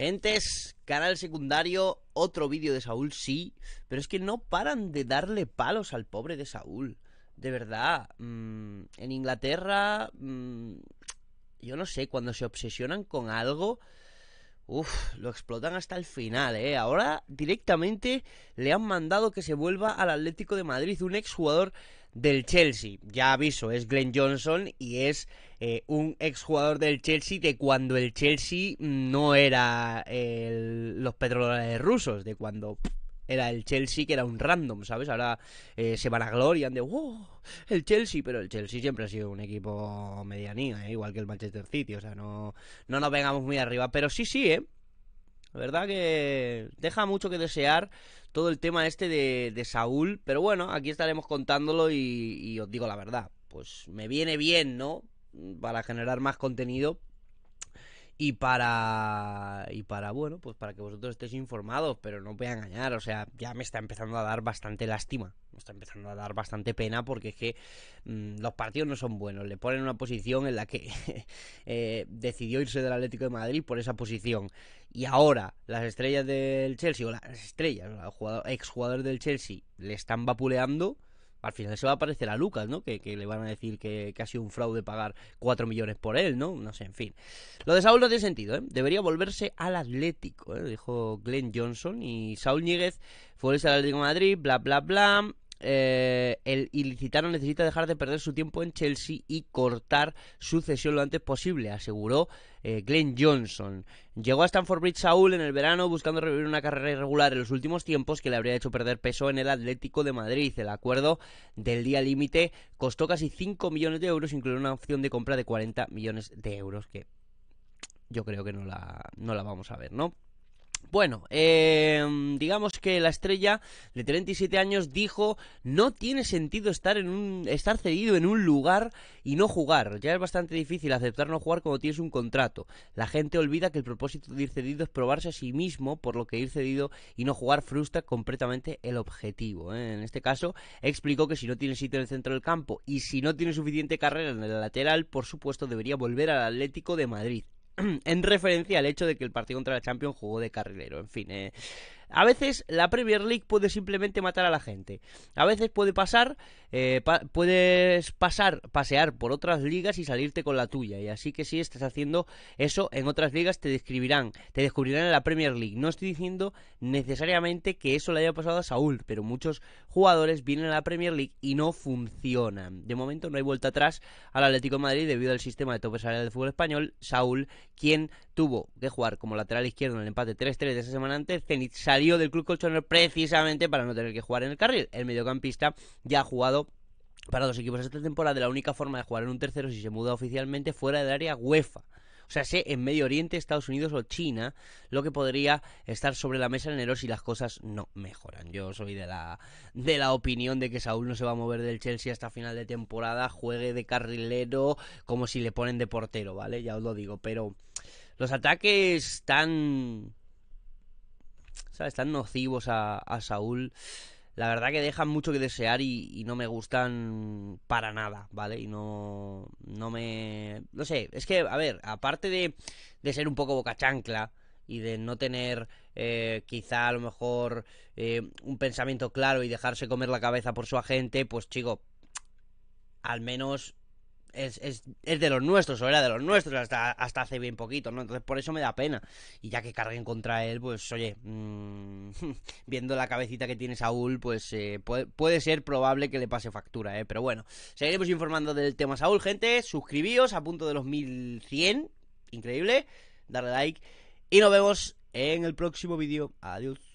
Gentes, canal secundario, otro vídeo de Saúl, sí, pero es que no paran de darle palos al pobre de Saúl. De verdad, mm, en Inglaterra, mm, yo no sé, cuando se obsesionan con algo, uff, lo explotan hasta el final, ¿eh? Ahora directamente le han mandado que se vuelva al Atlético de Madrid, un exjugador jugador del Chelsea. Ya aviso, es Glenn Johnson y es eh, un exjugador del Chelsea de cuando el Chelsea no era los petroleros rusos, de cuando era el Chelsea que era un random, ¿sabes? Ahora eh, se van a gloria de wow, el Chelsea, pero el Chelsea siempre ha sido un equipo medianía, eh, igual que el Manchester City, o sea, no, no nos vengamos muy arriba, pero sí, sí, ¿eh? La verdad que deja mucho que desear todo el tema este de, Saúl, pero bueno, aquí estaremos contándolo y, os digo la verdad, pues me viene bien, ¿no? Para generar más contenido y para y para bueno, pues para que vosotros estéis informados, pero no voy a engañar, o sea, ya me está empezando a dar bastante lástima, me está empezando a dar bastante pena porque es que mm, los partidos no son buenos, le ponen una posición en la que eh, decidió irse del Atlético de Madrid por esa posición y ahora las estrellas del Chelsea o las estrellas, los exjugadores del Chelsea le están vapuleando, al final se va a parecer a Lucas, ¿no? Que, le van a decir que, ha sido un fraude pagar 4 millones por él, ¿no? No sé, en fin. Lo de Saúl no tiene sentido, ¿eh? Debería volverse al Atlético, ¿eh? Dijo Glenn Johnson y Saúl Níguez fue al Atlético de Madrid, bla, bla, bla. Eh, el ilicitano necesita dejar de perder su tiempo en Chelsea y cortar su cesión lo antes posible, aseguró eh, Glenn Johnson. Llegó a Stanford Bridge Saúl en el verano buscando revivir una carrera irregular en los últimos tiempos que le habría hecho perder peso en el Atlético de Madrid. El acuerdo del día límite costó casi 5 millones de euros, incluyendo una opción de compra de 40 millones de euros, que yo creo que no la, no la vamos a ver, ¿no? Bueno, em, digamos que la estrella de 37 años dijo no tiene sentido estar en un estar cedido en un lugar y no jugar. Ya es bastante difícil aceptar no jugar cuando tienes un contrato. La gente olvida que el propósito de ir cedido es probarse a sí mismo, por lo que ir cedido y no jugar frustra completamente el objetivo. ¿eh? En este caso, explicó que si no tiene sitio en el centro del campo y si no tiene suficiente carrera en el lateral, por supuesto debería volver al Atlético de Madrid en referencia al hecho de que el partido contra la Champions jugó de carrilero. En fin, eh, a veces la Premier League puede simplemente matar a la gente. A veces puede pasar, eh, puedes pasar, pasear por otras ligas y salirte con la tuya. Y así que si estás haciendo eso en otras ligas te describirán, te descubrirán en la Premier League. No estoy diciendo necesariamente que eso le haya pasado a Saúl, pero muchos jugadores vienen a la Premier League y no funcionan. De momento no hay vuelta atrás al Atlético de Madrid debido al sistema de tope salarial del fútbol español. Saúl, quien tuvo que jugar como lateral izquierdo en el empate 3-3 de esa semana antes, Zenit salió del club colchonero precisamente para no tener que jugar en el carril. El mediocampista ya ha jugado para dos equipos esta temporada. La única forma de jugar en un tercero si se muda oficialmente fuera del área UEFA. O sea, sé en Medio Oriente, Estados Unidos o China, lo que podría estar sobre la mesa en enero si las cosas no mejoran. Yo soy de la, de la opinión de que Saúl no se va a mover del Chelsea hasta final de temporada, juegue de carrilero como si le ponen de portero, ¿vale? Ya os lo digo, pero los ataques tan... ¿Sabes? Tan nocivos a, Saúl. La verdad que dejan mucho que desear y, no me gustan para nada, ¿vale? Y no, no me... No sé, es que, a ver, aparte de, de ser un poco chancla y de no tener eh, quizá a lo mejor eh, un pensamiento claro y dejarse comer la cabeza por su agente, pues chico, al menos es, de los nuestros, o era de los nuestros hasta, hasta hace bien poquito, ¿no? Entonces por eso me da pena. Y ya que carguen contra él, pues oye, mm, viendo la cabecita que tiene Saúl, pues eh, puede, puede, ser probable que le pase factura, ¿eh? Pero bueno, seguiremos informando del tema Saúl, gente. Suscribíos a punto de los 1100, increíble, darle like. Y nos vemos en el próximo vídeo. Adiós.